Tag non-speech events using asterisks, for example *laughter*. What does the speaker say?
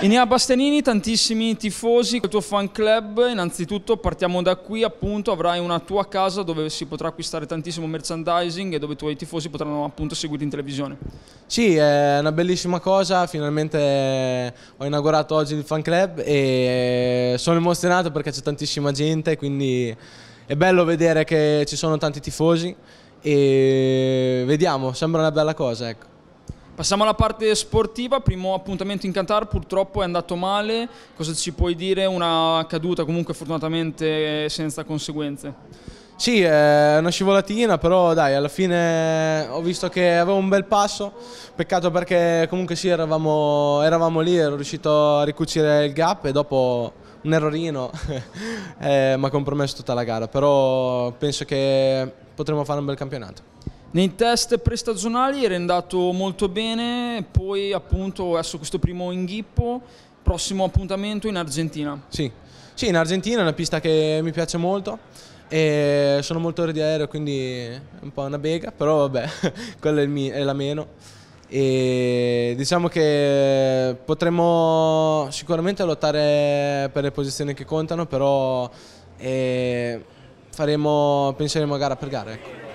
Enea Bastianini, tantissimi tifosi, il tuo fan club, innanzitutto partiamo da qui, appunto avrai una tua casa dove si potrà acquistare tantissimo merchandising e dove i tuoi tifosi potranno appunto seguirti in televisione. Sì, è una bellissima cosa, finalmente eh, ho inaugurato oggi il fan club e eh, sono emozionato perché c'è tantissima gente, quindi è bello vedere che ci sono tanti tifosi e vediamo, sembra una bella cosa. Ecco. Passiamo alla parte sportiva, primo appuntamento in Qatar, purtroppo è andato male, cosa ci puoi dire? Una caduta comunque fortunatamente senza conseguenze. Sì, eh, è una scivolatina, però dai, alla fine eh, ho visto che avevo un bel passo, peccato perché comunque sì, eravamo, eravamo lì, ero riuscito a ricucire il gap e dopo un errorino *laughs* eh, mi ha compromesso tutta la gara, però penso che potremo fare un bel campionato. Nei test prestagionali era andato molto bene, poi appunto adesso questo primo inghippo, prossimo appuntamento in Argentina. Sì, sì in Argentina è una pista che mi piace molto e sono molto ore di aereo quindi è un po' una bega, però vabbè, *laughs* quella è, mio, è la meno. E diciamo che potremmo sicuramente lottare per le posizioni che contano, però eh, faremo, penseremo a gara per gara. Ecco.